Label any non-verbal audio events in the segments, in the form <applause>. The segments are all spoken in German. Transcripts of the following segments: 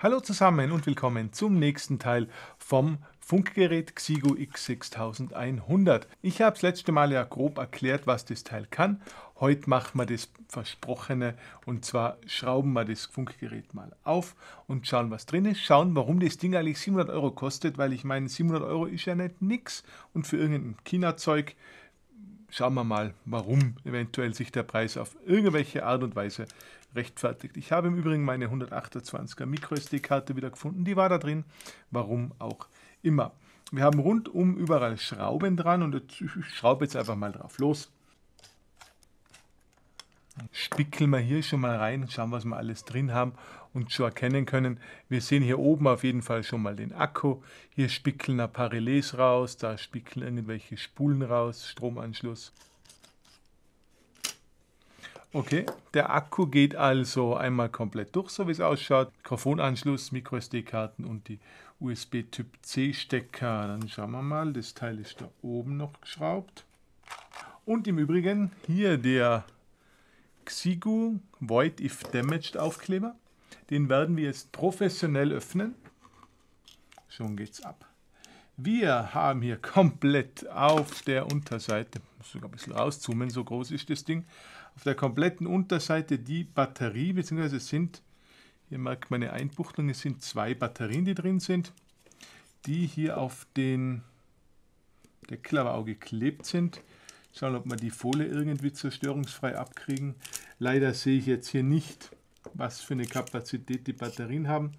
Hallo zusammen und willkommen zum nächsten Teil vom Funkgerät Xigo X6100. Ich habe das letzte Mal ja grob erklärt, was das Teil kann. Heute machen wir das Versprochene und zwar schrauben wir das Funkgerät mal auf und schauen, was drin ist. Schauen, warum das Ding eigentlich 700 Euro kostet, weil ich meine, 700 Euro ist ja nicht nix und für irgendein China-Zeug schauen wir mal, warum eventuell sich der Preis auf irgendwelche Art und Weise rechtfertigt. Ich habe im Übrigen meine 128er MicroSD-Karte wieder gefunden, die war da drin, warum auch immer. Wir haben rundum überall Schrauben dran und jetzt, ich schraube jetzt einfach mal drauf los. Spickeln wir hier schon mal rein, schauen, was wir alles drin haben und schon erkennen können. Wir sehen hier oben auf jeden Fall schon mal den Akku. Hier spickeln ein paar Relais raus, da spickeln irgendwelche Spulen raus, Stromanschluss. Okay, der Akku geht also einmal komplett durch, so wie es ausschaut. Mikrofonanschluss, MicroSD-Karten und die USB-Typ-C-Stecker. Dann schauen wir mal, das Teil ist da oben noch geschraubt. Und im Übrigen hier der Xigu Void If Damaged Aufkleber. Den werden wir jetzt professionell öffnen. Schon geht's ab. Wir haben hier komplett auf der Unterseite, muss sogar ein bisschen rauszoomen, so groß ist das Ding, auf der kompletten Unterseite die Batterie, beziehungsweise sind, hier merkt man eine Einbuchtung, es sind zwei Batterien, die drin sind, die hier auf den Deckel aber auch geklebt sind. Schauen, ob wir die Folie irgendwie zerstörungsfrei abkriegen. Leider sehe ich jetzt hier nicht, was für eine Kapazität die Batterien haben.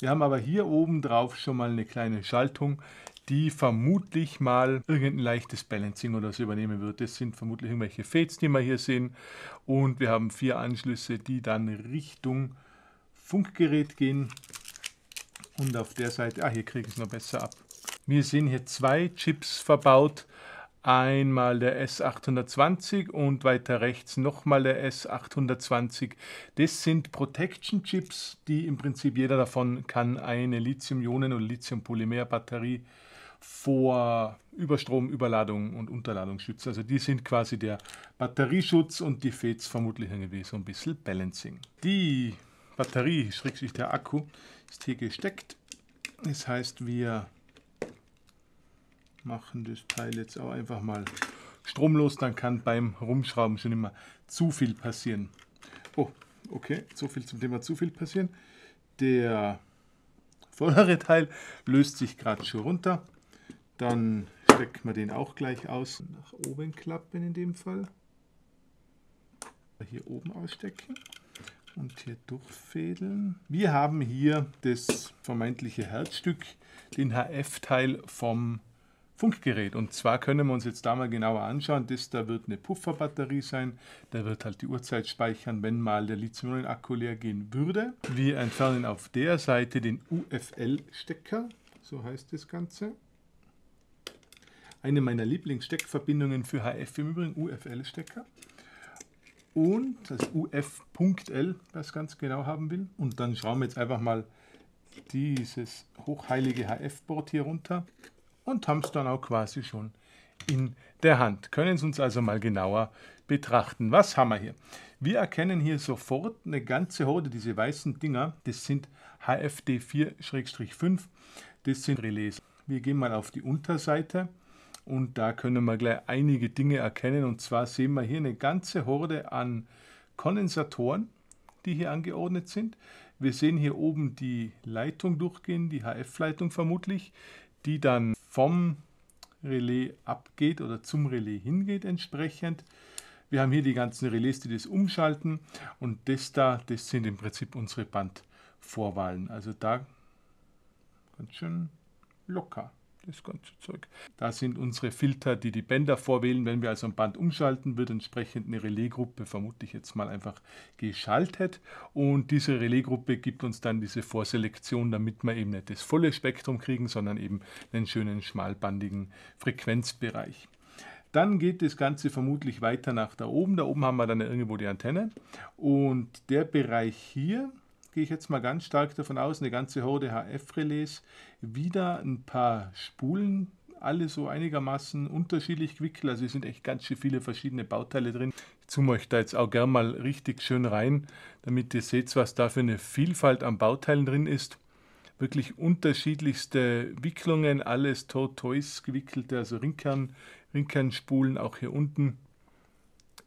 Wir haben aber hier oben drauf schon mal eine kleine Schaltung, die vermutlich mal irgendein leichtes Balancing oder so übernehmen wird. Das sind vermutlich irgendwelche Fades, die wir hier sehen. Und wir haben vier Anschlüsse, die dann Richtung Funkgerät gehen. Und auf der Seite, ah, hier kriegen ich es noch besser ab. Wir sehen hier zwei Chips verbaut. Einmal der S820 und weiter rechts nochmal der S820. Das sind Protection Chips, die im Prinzip jeder davon kann eine Lithium-Ionen- oder Lithium-Polymer-Batterie vor Überstrom, Überladung und Unterladung schützt. Also die sind quasi der Batterieschutz und die FETs vermutlich irgendwie so ein bisschen Balancing. Die Batterie, schrägstrich der Akku, ist hier gesteckt. Das heißt, wir machen das Teil jetzt auch einfach mal stromlos, dann kann beim Rumschrauben schon immer zu viel passieren. Oh, okay, so viel zum Thema zu viel passieren. Der vordere Teil löst sich gerade schon runter. Dann stecken wir den auch gleich aus. Nach oben klappen in dem Fall. Hier oben ausstecken und hier durchfädeln. Wir haben hier das vermeintliche Herzstück, den HF-Teil vom Funkgerät. Und zwar können wir uns jetzt da mal genauer anschauen. Das da wird eine Pufferbatterie sein. Da wird halt die Uhrzeit speichern, wenn mal der lithium akku leer gehen würde. Wir entfernen auf der Seite den UFL-Stecker, so heißt das Ganze eine meiner Lieblingssteckverbindungen für HF im Übrigen, UFL-Stecker. Und das UF.L, wer ganz genau haben will. Und dann schrauben wir jetzt einfach mal dieses hochheilige HF-Board hier runter und haben es dann auch quasi schon in der Hand. Können Sie uns also mal genauer betrachten. Was haben wir hier? Wir erkennen hier sofort eine ganze Horde, diese weißen Dinger, das sind HFD 4-5, das sind Relais. Wir gehen mal auf die Unterseite und da können wir gleich einige Dinge erkennen. Und zwar sehen wir hier eine ganze Horde an Kondensatoren, die hier angeordnet sind. Wir sehen hier oben die Leitung durchgehen, die HF-Leitung vermutlich, die dann vom Relais abgeht oder zum Relais hingeht entsprechend. Wir haben hier die ganzen Relais, die das umschalten und das da, das sind im Prinzip unsere Bandvorwahlen. Also da ganz schön locker das ganze Zeug. Da sind unsere Filter, die die Bänder vorwählen. Wenn wir also ein Band umschalten, wird entsprechend eine Relaisgruppe, vermutlich jetzt mal, einfach geschaltet. Und diese Relaisgruppe gibt uns dann diese Vorselektion, damit wir eben nicht das volle Spektrum kriegen, sondern eben einen schönen schmalbandigen Frequenzbereich. Dann geht das Ganze vermutlich weiter nach da oben. Da oben haben wir dann irgendwo die Antenne. Und der Bereich hier, gehe ich jetzt mal ganz stark davon aus, eine ganze Horde HF-Relais, wieder ein paar Spulen, alle so einigermaßen unterschiedlich gewickelt. Also es sind echt ganz schön viele verschiedene Bauteile drin. Ich zoome euch da jetzt auch gern mal richtig schön rein, damit ihr seht, was da für eine Vielfalt an Bauteilen drin ist. Wirklich unterschiedlichste Wicklungen, alles Tortoise gewickelte, also Ringkern, Ringkernspulen auch hier unten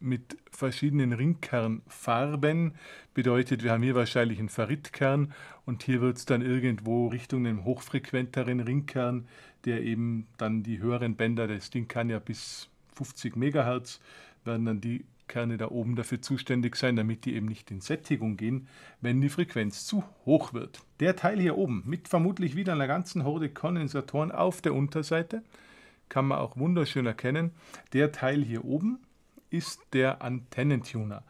mit verschiedenen Ringkernfarben. Bedeutet, wir haben hier wahrscheinlich einen Ferritkern und hier wird es dann irgendwo Richtung einem hochfrequenteren Ringkern, der eben dann die höheren Bänder, das Ding kann ja bis 50 MHz, werden dann die Kerne da oben dafür zuständig sein, damit die eben nicht in Sättigung gehen, wenn die Frequenz zu hoch wird. Der Teil hier oben mit vermutlich wieder einer ganzen Horde Kondensatoren auf der Unterseite kann man auch wunderschön erkennen. Der Teil hier oben ist der Antennentuner.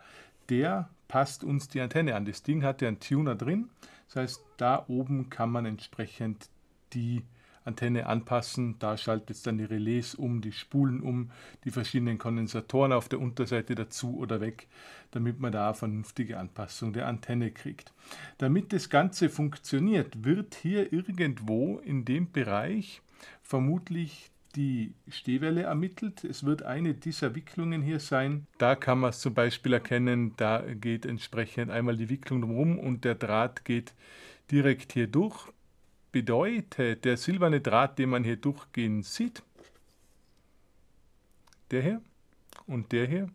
Der passt uns die Antenne an. Das Ding hat ja einen Tuner drin. Das heißt, da oben kann man entsprechend die Antenne anpassen. Da schaltet es dann die Relais um, die Spulen um, die verschiedenen Kondensatoren auf der Unterseite dazu oder weg, damit man da eine vernünftige Anpassung der Antenne kriegt. Damit das Ganze funktioniert, wird hier irgendwo in dem Bereich vermutlich die Stehwelle ermittelt. Es wird eine dieser Wicklungen hier sein. Da kann man es zum Beispiel erkennen, da geht entsprechend einmal die Wicklung rum und der Draht geht direkt hier durch. Bedeutet, der silberne Draht, den man hier durchgehen sieht, der hier und der hier,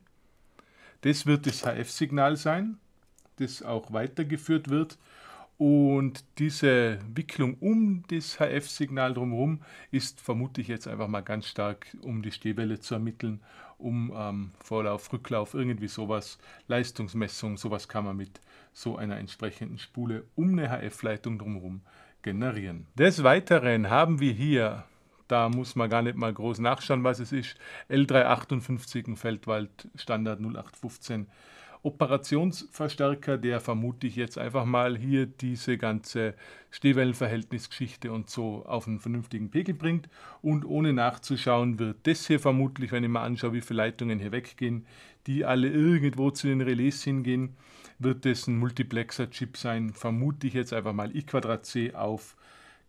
das wird das HF-Signal sein, das auch weitergeführt wird und diese Wicklung um das HF-Signal drumherum ist, vermutlich jetzt einfach mal ganz stark, um die Stehwelle zu ermitteln, um ähm, Vorlauf, Rücklauf, irgendwie sowas, Leistungsmessung, sowas kann man mit so einer entsprechenden Spule um eine HF-Leitung drumherum generieren. Des Weiteren haben wir hier, da muss man gar nicht mal groß nachschauen, was es ist, L358 Feldwald Standard 0815 Operationsverstärker, der vermutlich jetzt einfach mal hier diese ganze Stehwellenverhältnisgeschichte und so auf einen vernünftigen Pegel bringt. Und ohne nachzuschauen wird das hier vermutlich, wenn ich mal anschaue, wie viele Leitungen hier weggehen, die alle irgendwo zu den Relais hingehen, wird das ein Multiplexer-Chip sein, vermute ich jetzt einfach mal i2c auf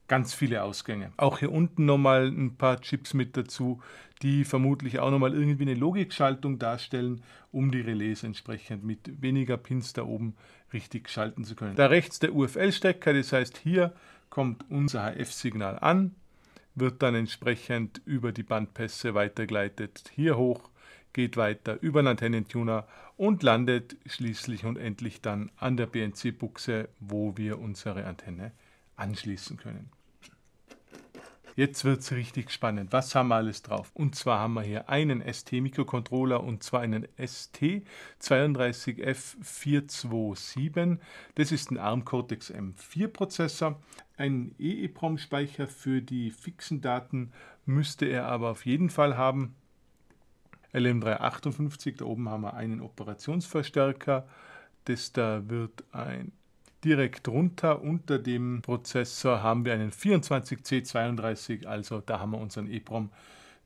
ganz viele Ausgänge. Auch hier unten nochmal ein paar Chips mit dazu, die vermutlich auch nochmal irgendwie eine Logikschaltung darstellen, um die Relais entsprechend mit weniger Pins da oben richtig schalten zu können. Da rechts der UFL-Stecker, das heißt hier kommt unser HF-Signal an, wird dann entsprechend über die Bandpässe weitergeleitet, hier hoch, geht weiter über den Antennentuner und landet schließlich und endlich dann an der BNC-Buchse, wo wir unsere Antenne anschließen können. Jetzt wird es richtig spannend. Was haben wir alles drauf? Und zwar haben wir hier einen ST-Mikrocontroller und zwar einen ST32F427. Das ist ein ARM Cortex M4-Prozessor. Einen EEPROM-Speicher für die fixen Daten müsste er aber auf jeden Fall haben. LM358, da oben haben wir einen Operationsverstärker. Das da wird ein direkt runter. Unter dem Prozessor haben wir einen 24C32, also da haben wir unseren EEPROM,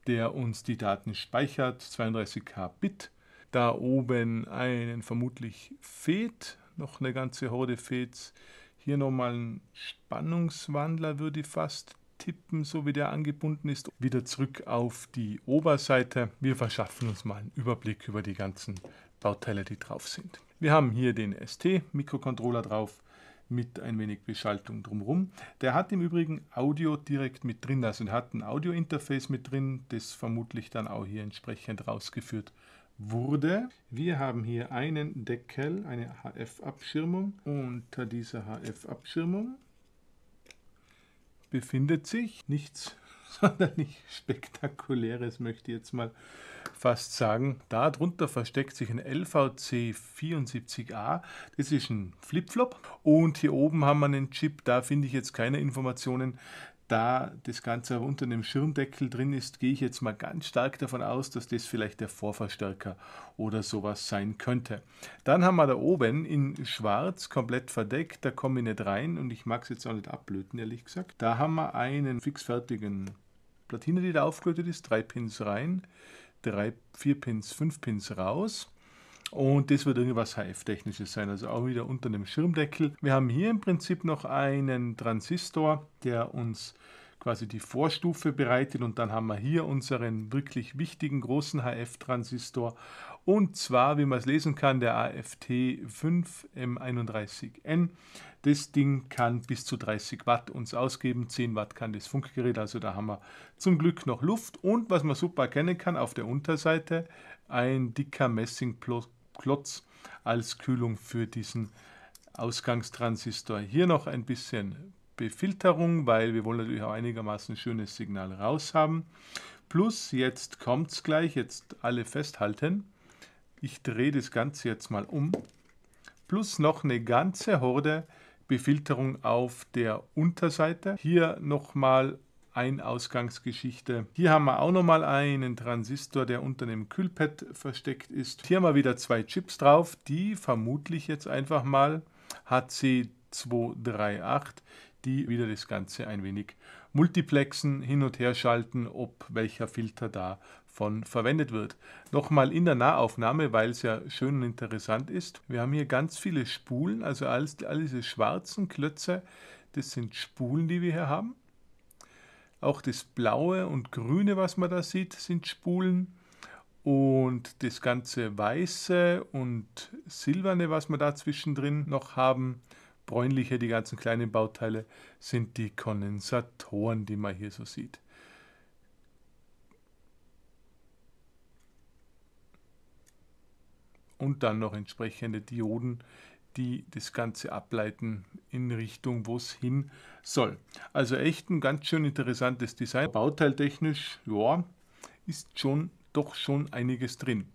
der uns die Daten speichert, 32K Bit. Da oben einen vermutlich FET, noch eine ganze Horde FETs. Hier nochmal ein Spannungswandler würde ich fast tippen, so wie der angebunden ist. Wieder zurück auf die Oberseite. Wir verschaffen uns mal einen Überblick über die ganzen Bauteile, die drauf sind. Wir haben hier den ST-Mikrocontroller drauf, mit ein wenig Beschaltung drumherum. Der hat im Übrigen Audio direkt mit drin, also er hat ein Audio-Interface mit drin, das vermutlich dann auch hier entsprechend rausgeführt wurde. Wir haben hier einen Deckel, eine HF-Abschirmung. Unter dieser HF-Abschirmung befindet sich nichts <laughs> sondern nicht spektakuläres, möchte ich jetzt mal fast sagen. Darunter versteckt sich ein LVC 74A. Das ist ein Flipflop. Und hier oben haben wir einen Chip. Da finde ich jetzt keine Informationen, da das Ganze unter dem Schirmdeckel drin ist, gehe ich jetzt mal ganz stark davon aus, dass das vielleicht der Vorverstärker oder sowas sein könnte. Dann haben wir da oben in schwarz komplett verdeckt, da komme ich nicht rein und ich mag es jetzt auch nicht ablöten, ehrlich gesagt. Da haben wir einen fixfertigen Platine, die da aufgelötet ist, drei Pins rein, drei, vier Pins, fünf Pins raus. Und das wird irgendwas HF-technisches sein, also auch wieder unter dem Schirmdeckel. Wir haben hier im Prinzip noch einen Transistor, der uns quasi die Vorstufe bereitet und dann haben wir hier unseren wirklich wichtigen großen HF-Transistor und zwar, wie man es lesen kann, der AFT5M31N. Das Ding kann bis zu 30 Watt uns ausgeben, 10 Watt kann das Funkgerät, also da haben wir zum Glück noch Luft und was man super erkennen kann, auf der Unterseite ein dicker Messingblock Klotz als Kühlung für diesen Ausgangstransistor. Hier noch ein bisschen Befilterung, weil wir wollen natürlich auch einigermaßen schönes Signal raus haben. Plus, jetzt kommt es gleich, jetzt alle festhalten. Ich drehe das Ganze jetzt mal um. Plus noch eine ganze Horde Befilterung auf der Unterseite. Hier nochmal ein-Ausgangsgeschichte. Hier haben wir auch nochmal einen Transistor, der unter dem Kühlpad versteckt ist. Hier haben wir wieder zwei Chips drauf, die vermutlich jetzt einfach mal HC238, die wieder das Ganze ein wenig multiplexen, hin und her schalten, ob welcher Filter da von verwendet wird. Nochmal in der Nahaufnahme, weil es ja schön und interessant ist. Wir haben hier ganz viele Spulen, also alles, all diese schwarzen Klötze, das sind Spulen, die wir hier haben. Auch das Blaue und Grüne, was man da sieht, sind Spulen. Und das ganze Weiße und Silberne, was wir da zwischendrin noch haben, bräunliche, die ganzen kleinen Bauteile, sind die Kondensatoren, die man hier so sieht. Und dann noch entsprechende Dioden, die das Ganze ableiten in Richtung, wo es hin soll. Also echt ein ganz schön interessantes Design. Bauteiltechnisch, ja, ist schon doch schon einiges drin.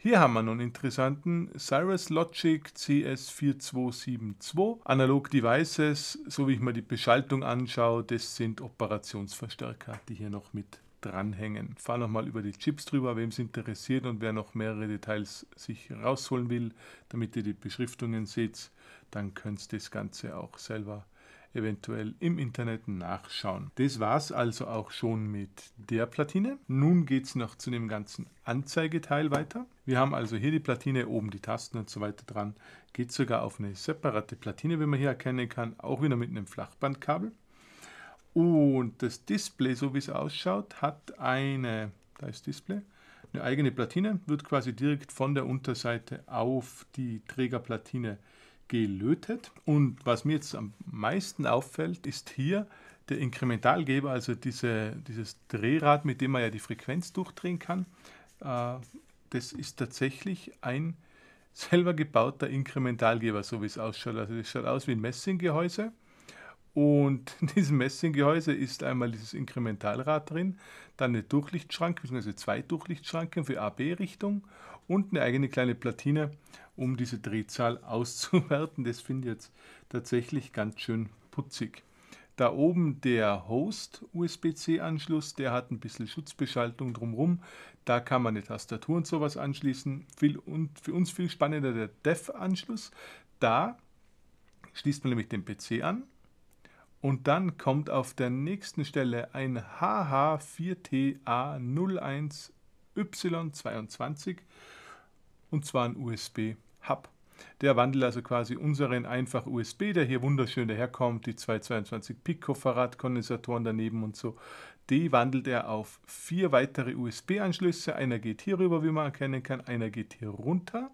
Hier haben wir noch einen interessanten Cyrus Logic CS4272. Analog Devices, so wie ich mir die Beschaltung anschaue, das sind Operationsverstärker, die hier noch mit dranhängen. Fahre nochmal über die Chips drüber, wem es interessiert und wer noch mehrere Details sich rausholen will, damit ihr die Beschriftungen seht, dann könnt ihr das Ganze auch selber eventuell im Internet nachschauen. Das war's also auch schon mit der Platine. Nun geht's noch zu dem ganzen Anzeigeteil weiter. Wir haben also hier die Platine, oben die Tasten und so weiter dran. Geht sogar auf eine separate Platine, wie man hier erkennen kann, auch wieder mit einem Flachbandkabel. Und das Display, so wie es ausschaut, hat eine, da ist Display, eine eigene Platine, wird quasi direkt von der Unterseite auf die Trägerplatine gelötet. Und was mir jetzt am meisten auffällt, ist hier der Inkrementalgeber, also diese, dieses Drehrad, mit dem man ja die Frequenz durchdrehen kann. Äh, das ist tatsächlich ein selber gebauter Inkrementalgeber, so wie es ausschaut. Also das schaut aus wie ein Messinggehäuse und <laughs> in diesem Messinggehäuse ist einmal dieses Inkrementalrad drin, dann eine Durchlichtschranke, beziehungsweise zwei Durchlichtschranken für AB-Richtung und eine eigene kleine Platine, um diese Drehzahl <laughs> auszuwerten. Das finde ich jetzt tatsächlich ganz schön putzig. Da oben der Host-USB-C-Anschluss, der hat ein bisschen Schutzbeschaltung drumherum. Da kann man eine Tastatur und sowas anschließen. Viel, und für uns viel spannender der DEV-Anschluss. Da schließt man nämlich den PC an und dann kommt auf der nächsten Stelle ein HH4TA01Y22 und zwar ein USB-Hub. Der wandelt also quasi unseren einfach USB, der hier wunderschön daherkommt, die 222 farad Kondensatoren daneben und so. Die wandelt er auf vier weitere USB-Anschlüsse. Einer geht hier rüber, wie man erkennen kann, einer geht hier runter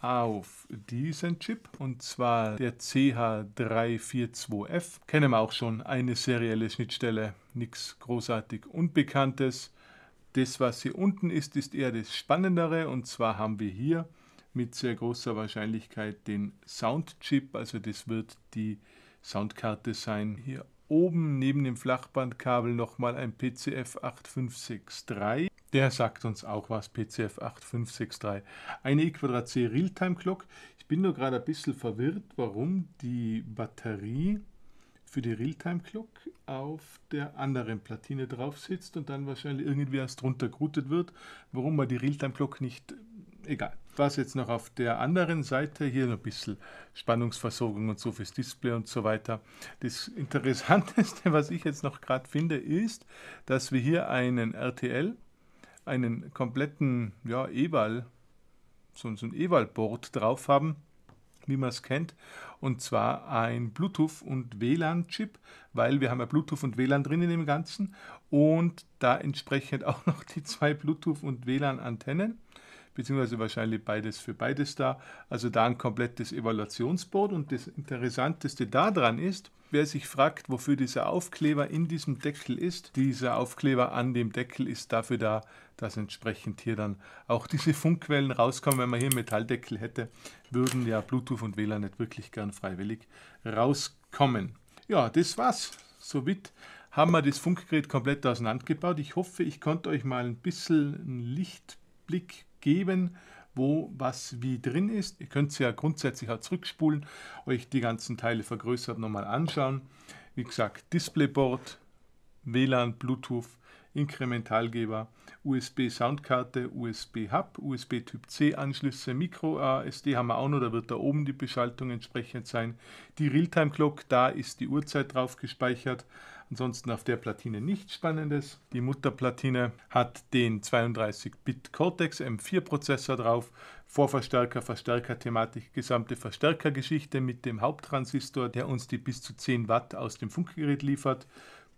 auf diesen Chip und zwar der CH342F. Kennen wir auch schon eine serielle Schnittstelle, nichts großartig Unbekanntes. Das, was hier unten ist, ist eher das Spannendere und zwar haben wir hier mit sehr großer Wahrscheinlichkeit den Soundchip, also das wird die Soundkarte sein. Hier oben neben dem Flachbandkabel nochmal ein PCF 8563 der sagt uns auch was, PCF 8563. Eine C Realtime Clock. Ich bin nur gerade ein bisschen verwirrt, warum die Batterie für die Realtime Clock auf der anderen Platine drauf sitzt und dann wahrscheinlich irgendwie erst drunter geroutet wird. Warum man die Realtime Clock nicht. Äh, egal. Was jetzt noch auf der anderen Seite, hier noch ein bisschen Spannungsversorgung und so fürs Display und so weiter. Das Interessanteste, <laughs> was ich jetzt noch gerade finde, ist, dass wir hier einen RTL einen kompletten ja, Ewald, so, so ein Ewald-Board drauf haben, wie man es kennt, und zwar ein Bluetooth- und WLAN-Chip, weil wir haben ja Bluetooth und WLAN drin in dem Ganzen und da entsprechend <laughs> auch noch die zwei Bluetooth- und WLAN-Antennen beziehungsweise wahrscheinlich beides für beides da. Also da ein komplettes Evaluationsboard. Und das Interessanteste daran ist, wer sich fragt, wofür dieser Aufkleber in diesem Deckel ist, dieser Aufkleber an dem Deckel ist dafür da, dass entsprechend hier dann auch diese Funkquellen rauskommen. Wenn man hier einen Metalldeckel hätte, würden ja Bluetooth und WLAN nicht wirklich gern freiwillig rauskommen. Ja, das war's. Soweit haben wir das Funkgerät komplett auseinandergebaut. Ich hoffe, ich konnte euch mal ein bisschen einen Lichtblick geben, wo was wie drin ist. Ihr könnt es ja grundsätzlich auch zurückspulen, euch die ganzen Teile vergrößert nochmal anschauen. Wie gesagt, Displayboard, WLAN, Bluetooth, Inkrementalgeber, USB-Soundkarte, USB-Hub, USB-Typ-C-Anschlüsse, Micro-ASD haben wir auch noch, da wird da oben die Beschaltung entsprechend sein. Die Realtime-Clock, da ist die Uhrzeit drauf gespeichert, Ansonsten auf der Platine nichts Spannendes. Die Mutterplatine hat den 32-Bit Cortex M4 Prozessor drauf, Vorverstärker, Verstärker-Thematik, gesamte Verstärkergeschichte mit dem Haupttransistor, der uns die bis zu 10 Watt aus dem Funkgerät liefert,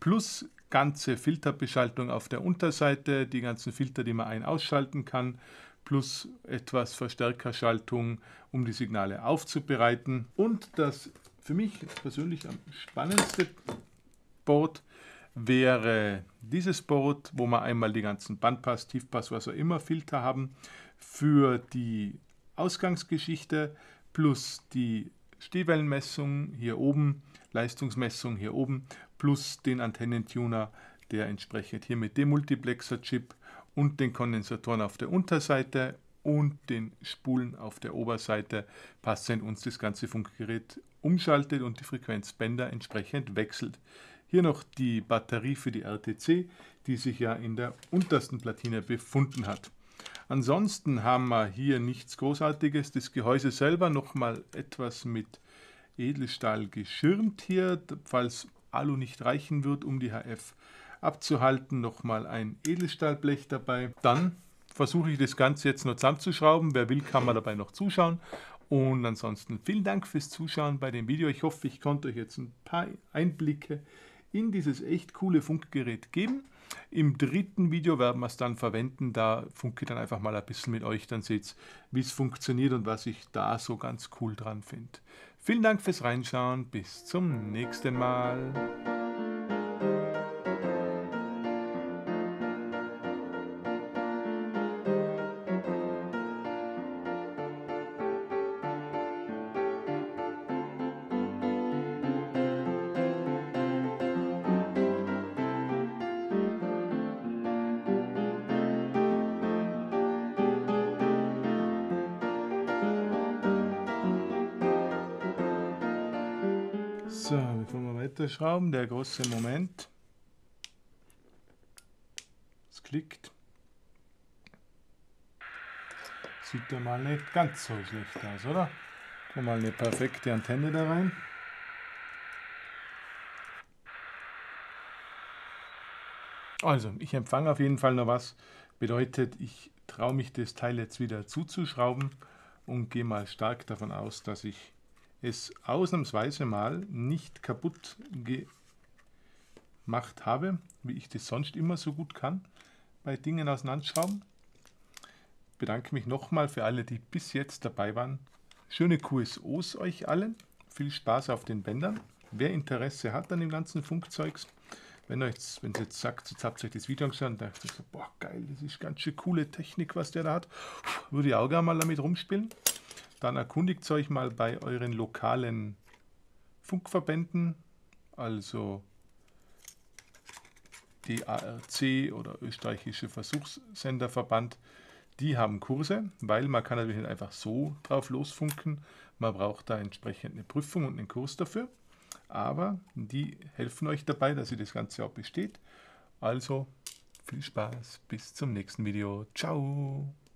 plus ganze Filterbeschaltung auf der Unterseite, die ganzen Filter, die man ein- ausschalten kann, plus etwas Verstärkerschaltung, um die Signale aufzubereiten. Und das für mich persönlich am spannendsten Boot wäre dieses Board, wo wir einmal die ganzen Bandpass, Tiefpass, was auch immer Filter haben, für die Ausgangsgeschichte plus die Stehwellenmessung hier oben, Leistungsmessung hier oben, plus den Antennentuner, der entsprechend hier mit dem Multiplexer-Chip und den Kondensatoren auf der Unterseite und den Spulen auf der Oberseite passend uns das ganze Funkgerät umschaltet und die Frequenzbänder entsprechend wechselt. Hier noch die Batterie für die RTC, die sich ja in der untersten Platine befunden hat. Ansonsten haben wir hier nichts Großartiges. Das Gehäuse selber nochmal etwas mit Edelstahl geschirmt hier, falls Alu nicht reichen wird, um die HF abzuhalten. Nochmal ein Edelstahlblech dabei. Dann versuche ich das Ganze jetzt noch zusammenzuschrauben. Wer will, kann mal dabei noch zuschauen. Und ansonsten vielen Dank fürs Zuschauen bei dem Video. Ich hoffe, ich konnte euch jetzt ein paar Einblicke in dieses echt coole Funkgerät geben. Im dritten Video werden wir es dann verwenden. Da funke ich dann einfach mal ein bisschen mit euch. Dann seht ihr, wie es funktioniert und was ich da so ganz cool dran finde. Vielen Dank fürs Reinschauen. Bis zum nächsten Mal. Weiterschrauben, der große Moment. Es klickt. Sieht ja mal nicht ganz so schlecht aus, oder? Tun mal eine perfekte Antenne da rein. Also, ich empfange auf jeden Fall noch was. Bedeutet, ich traue mich das Teil jetzt wieder zuzuschrauben und gehe mal stark davon aus, dass ich es ausnahmsweise mal nicht kaputt gemacht habe, wie ich das sonst immer so gut kann, bei Dingen auseinanderschrauben. Bedanke mich nochmal für alle, die bis jetzt dabei waren. Schöne QSOs euch allen. Viel Spaß auf den Bändern. Wer Interesse hat an dem ganzen Funkzeugs, wenn euch wenn ihr jetzt sagt, jetzt habt ihr euch das Video angeschaut und dachte so, boah geil, das ist ganz schön coole Technik, was der da hat, würde ich auch gerne mal damit rumspielen. Dann erkundigt euch mal bei euren lokalen Funkverbänden, also die ARC oder Österreichische Versuchssenderverband. Die haben Kurse, weil man kann natürlich nicht einfach so drauf losfunken. Man braucht da entsprechend eine Prüfung und einen Kurs dafür. Aber die helfen euch dabei, dass ihr das Ganze auch besteht. Also viel Spaß, bis zum nächsten Video. Ciao!